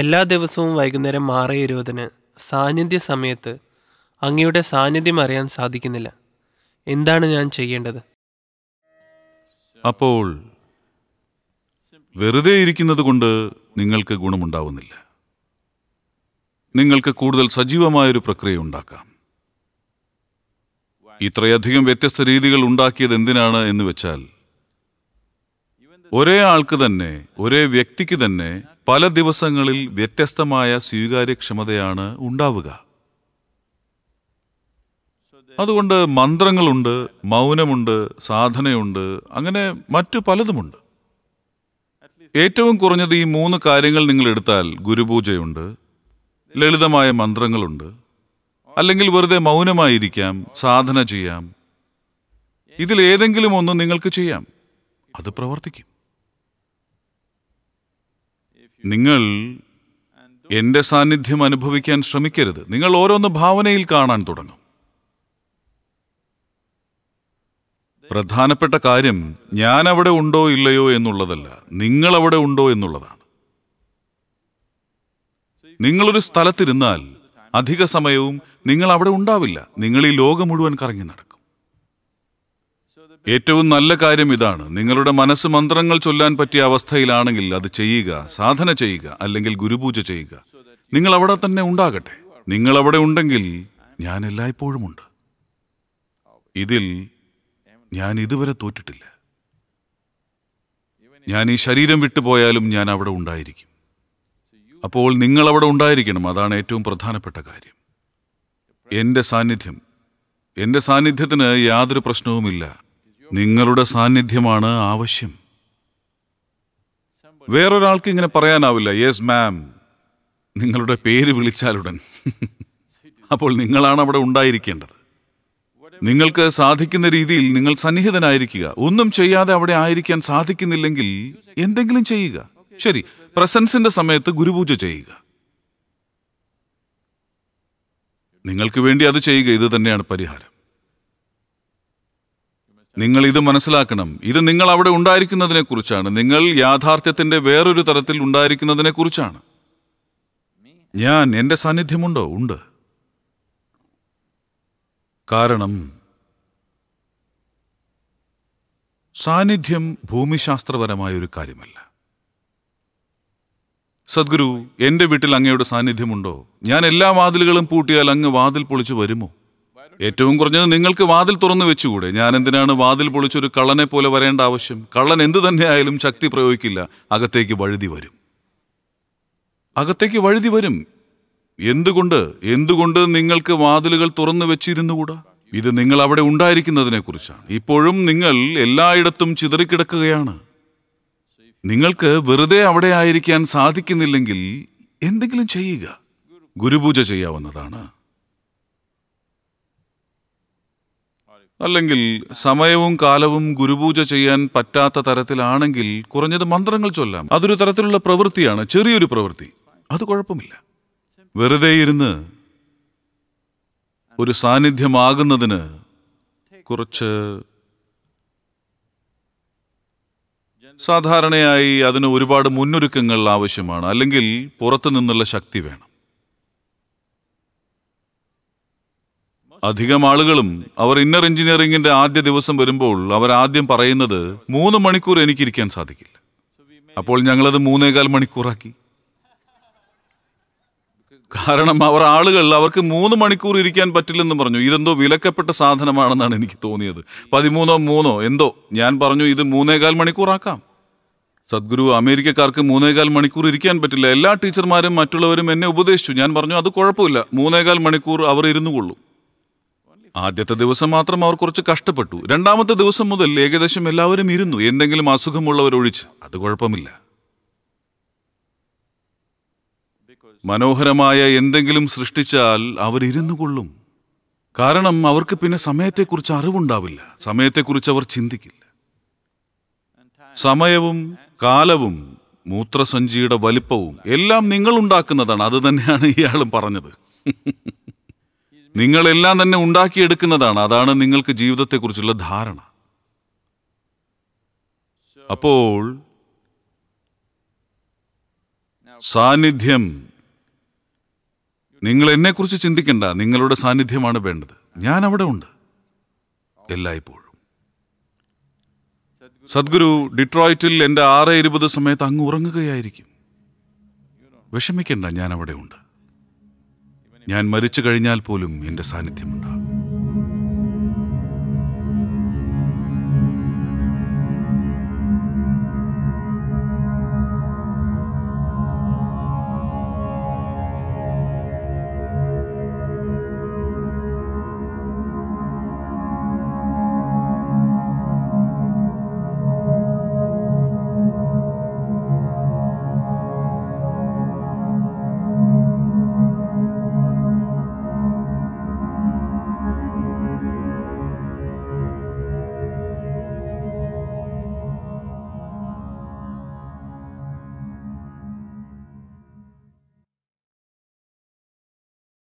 എല്ലാ ദിവസവും വൈകുന്നേരം ആറ് ഇരുപതിന് സാന്നിധ്യ സമയത്ത് അങ്ങയുടെ സാന്നിധ്യം അറിയാൻ സാധിക്കുന്നില്ല എന്താണ് ഞാൻ ചെയ്യേണ്ടത് അപ്പോൾ വെറുതെ ഇരിക്കുന്നത് കൊണ്ട് നിങ്ങൾക്ക് ഗുണമുണ്ടാവുന്നില്ല നിങ്ങൾക്ക് കൂടുതൽ സജീവമായൊരു പ്രക്രിയ ഉണ്ടാക്കാം ഇത്രയധികം വ്യത്യസ്ത രീതികൾ ഉണ്ടാക്കിയത് എന്തിനാണ് എന്ന് വെച്ചാൽ ഒരേ ആൾക്ക് തന്നെ ഒരേ വ്യക്തിക്ക് തന്നെ പല ദിവസങ്ങളിൽ വ്യത്യസ്തമായ സ്വീകാര്യക്ഷമതയാണ് ഉണ്ടാവുക അതുകൊണ്ട് മന്ത്രങ്ങളുണ്ട് മൗനമുണ്ട് സാധനയുണ്ട് അങ്ങനെ മറ്റു പലതുമുണ്ട് ഏറ്റവും കുറഞ്ഞത് ഈ മൂന്ന് കാര്യങ്ങൾ നിങ്ങൾ എടുത്താൽ ഗുരുപൂജയുണ്ട് ലളിതമായ മന്ത്രങ്ങളുണ്ട് അല്ലെങ്കിൽ വെറുതെ മൗനമായിരിക്കാം സാധന ചെയ്യാം ഇതിലേതെങ്കിലും ഒന്ന് നിങ്ങൾക്ക് ചെയ്യാം അത് പ്രവർത്തിക്കും നിങ്ങൾ എൻ്റെ സാന്നിധ്യം അനുഭവിക്കാൻ ശ്രമിക്കരുത് നിങ്ങൾ ഓരോന്ന് ഭാവനയിൽ കാണാൻ തുടങ്ങും പ്രധാനപ്പെട്ട കാര്യം ഞാൻ അവിടെ ഉണ്ടോ ഇല്ലയോ എന്നുള്ളതല്ല നിങ്ങൾ അവിടെ ഉണ്ടോ എന്നുള്ളതാണ് നിങ്ങളൊരു സ്ഥലത്തിരുന്നാൽ അധിക സമയവും നിങ്ങൾ അവിടെ ഉണ്ടാവില്ല നിങ്ങൾ ഈ ലോകം മുഴുവൻ കറങ്ങി നടക്കും ഏറ്റവും നല്ല കാര്യം ഇതാണ് നിങ്ങളുടെ മനസ്സ് മന്ത്രങ്ങൾ ചൊല്ലാൻ പറ്റിയ അവസ്ഥയിലാണെങ്കിൽ അത് ചെയ്യുക സാധന ചെയ്യുക അല്ലെങ്കിൽ ഗുരുപൂജ ചെയ്യുക നിങ്ങൾ അവിടെ തന്നെ ഉണ്ടാകട്ടെ നിങ്ങൾ അവിടെ ഉണ്ടെങ്കിൽ ഞാൻ എല്ലായ്പ്പോഴുമുണ്ട് ഇതിൽ ഞാൻ ഇതുവരെ തോറ്റിട്ടില്ല ഞാൻ ഈ ശരീരം വിട്ടുപോയാലും ഞാൻ അവിടെ ഉണ്ടായിരിക്കും അപ്പോൾ നിങ്ങൾ അവിടെ ഉണ്ടായിരിക്കണം അതാണ് ഏറ്റവും പ്രധാനപ്പെട്ട കാര്യം എൻ്റെ സാന്നിധ്യം എൻ്റെ സാന്നിധ്യത്തിന് യാതൊരു പ്രശ്നവുമില്ല നിങ്ങളുടെ സാന്നിധ്യമാണ് ആവശ്യം വേറൊരാൾക്ക് ഇങ്ങനെ പറയാനാവില്ല യെസ് മാം നിങ്ങളുടെ പേര് വിളിച്ചാലുടൻ അപ്പോൾ നിങ്ങളാണ് അവിടെ ഉണ്ടായിരിക്കേണ്ടത് നിങ്ങൾക്ക് സാധിക്കുന്ന രീതിയിൽ നിങ്ങൾ സന്നിഹിതനായിരിക്കുക ഒന്നും ചെയ്യാതെ അവിടെ ആയിരിക്കാൻ സാധിക്കുന്നില്ലെങ്കിൽ എന്തെങ്കിലും ചെയ്യുക ശരി പ്രസൻസിന്റെ സമയത്ത് ഗുരുപൂജ ചെയ്യുക നിങ്ങൾക്ക് വേണ്ടി അത് ചെയ്യുക ഇത് തന്നെയാണ് പരിഹാരം നിങ്ങൾ ഇത് മനസ്സിലാക്കണം ഇത് നിങ്ങൾ അവിടെ ഉണ്ടായിരിക്കുന്നതിനെ കുറിച്ചാണ് നിങ്ങൾ യാഥാർത്ഥ്യത്തിന്റെ വേറൊരു തരത്തിൽ ഉണ്ടായിരിക്കുന്നതിനെ കുറിച്ചാണ് ഞാൻ എൻ്റെ സാന്നിധ്യമുണ്ടോ ഉണ്ട് കാരണം സാന്നിധ്യം ഭൂമിശാസ്ത്രപരമായ ഒരു കാര്യമല്ല സദ്ഗുരു എൻ്റെ വീട്ടിൽ അങ്ങയുടെ സാന്നിധ്യമുണ്ടോ ഞാൻ എല്ലാ വാതിലുകളും പൂട്ടിയാൽ അങ്ങ് വാതിൽ പൊളിച്ചു വരുമോ ഏറ്റവും കുറഞ്ഞത് നിങ്ങൾക്ക് വാതിൽ തുറന്നു വെച്ചുകൂടെ ഞാൻ എന്തിനാണ് വാതിൽ പൊളിച്ചൊരു കള്ളനെ പോലെ വരേണ്ട ആവശ്യം കള്ളൻ എന്തു തന്നെയായാലും ശക്തി പ്രയോഗിക്കില്ല അകത്തേക്ക് വഴുതി വരും അകത്തേക്ക് വഴുതി വരും എന്തുകൊണ്ട് എന്തുകൊണ്ട് നിങ്ങൾക്ക് വാതിലുകൾ തുറന്നു വെച്ചിരുന്നുകൂടാ ഇത് നിങ്ങൾ അവിടെ ഉണ്ടായിരിക്കുന്നതിനെ കുറിച്ചാണ് ഇപ്പോഴും നിങ്ങൾ എല്ലായിടത്തും ചിതറിക്കിടക്കുകയാണ് നിങ്ങൾക്ക് വെറുതെ അവിടെ ആയിരിക്കാൻ സാധിക്കുന്നില്ലെങ്കിൽ എന്തെങ്കിലും ചെയ്യുക ഗുരുപൂജ ചെയ്യാവുന്നതാണ് അല്ലെങ്കിൽ സമയവും കാലവും ഗുരുപൂജ ചെയ്യാൻ പറ്റാത്ത തരത്തിലാണെങ്കിൽ കുറഞ്ഞത് മന്ത്രങ്ങൾ ചൊല്ലാം അതൊരു തരത്തിലുള്ള പ്രവൃത്തിയാണ് ചെറിയൊരു പ്രവൃത്തി അത് കുഴപ്പമില്ല വെറുതെ ഇരുന്ന് ഒരു സാന്നിധ്യമാകുന്നതിന് കുറച്ച് സാധാരണയായി അതിന് ഒരുപാട് മുന്നൊരുക്കങ്ങൾ ആവശ്യമാണ് അല്ലെങ്കിൽ പുറത്തു നിന്നുള്ള ശക്തി വേണം അധികം ആളുകളും അവർ ഇന്നർ എഞ്ചിനീയറിംഗിന്റെ ആദ്യ ദിവസം വരുമ്പോൾ അവർ ആദ്യം പറയുന്നത് മൂന്ന് മണിക്കൂർ എനിക്കിരിക്കാൻ സാധിക്കില്ല അപ്പോൾ ഞങ്ങളത് മൂന്നേകാൽ മണിക്കൂറാക്കി കാരണം അവർ ആളുകൾ അവർക്ക് മൂന്ന് മണിക്കൂർ ഇരിക്കാൻ പറ്റില്ലെന്ന് പറഞ്ഞു ഇതെന്തോ വിലക്കപ്പെട്ട സാധനമാണെന്നാണ് എനിക്ക് തോന്നിയത് പതിമൂന്നോ മൂന്നോ എന്തോ ഞാൻ പറഞ്ഞു ഇത് മൂന്നേകാൽ മണിക്കൂറാക്കാം സദ്ഗുരു അമേരിക്കക്കാർക്ക് മൂന്നേകാൽ മണിക്കൂർ ഇരിക്കാൻ പറ്റില്ല എല്ലാ ടീച്ചർമാരും മറ്റുള്ളവരും എന്നെ ഉപദേശിച്ചു ഞാൻ പറഞ്ഞു അത് കുഴപ്പമില്ല മൂന്നേകാൽ മണിക്കൂർ അവർ ഇരുന്നു കൊള്ളൂ ആദ്യത്തെ ദിവസം മാത്രം അവർ കുറച്ച് കഷ്ടപ്പെട്ടു രണ്ടാമത്തെ ദിവസം മുതൽ ഏകദേശം എല്ലാവരും ഇരുന്നു എന്തെങ്കിലും അസുഖമുള്ളവരൊഴിച്ച് അത് കുഴപ്പമില്ല മനോഹരമായ എന്തെങ്കിലും സൃഷ്ടിച്ചാൽ അവരിരുന്നു കൊള്ളും കാരണം അവർക്ക് പിന്നെ സമയത്തെക്കുറിച്ച് അറിവുണ്ടാവില്ല സമയത്തെക്കുറിച്ച് അവർ ചിന്തിക്കില്ല സമയവും കാലവും മൂത്രസഞ്ചിയുടെ വലിപ്പവും എല്ലാം നിങ്ങൾ ഉണ്ടാക്കുന്നതാണ് അത് തന്നെയാണ് ഇയാളും പറഞ്ഞത് നിങ്ങളെല്ലാം തന്നെ ഉണ്ടാക്കിയെടുക്കുന്നതാണ് അതാണ് നിങ്ങൾക്ക് ജീവിതത്തെക്കുറിച്ചുള്ള ധാരണ അപ്പോൾ സാന്നിധ്യം നിങ്ങൾ എന്നെക്കുറിച്ച് ചിന്തിക്കണ്ട നിങ്ങളുടെ സാന്നിധ്യമാണ് വേണ്ടത് ഞാൻ അവിടെ ഉണ്ട് എല്ലായ്പ്പോഴും സദ്ഗുരു ഡിട്രോയിറ്റിൽ എൻ്റെ ആറ് ഇരുപത് സമയത്ത് അങ്ങ് ഉറങ്ങുകയായിരിക്കും വിഷമിക്കണ്ട ഞാൻ അവിടെ ഉണ്ട് ഞാൻ മരിച്ചു കഴിഞ്ഞാൽ പോലും എൻ്റെ സാന്നിധ്യമുണ്ടാകും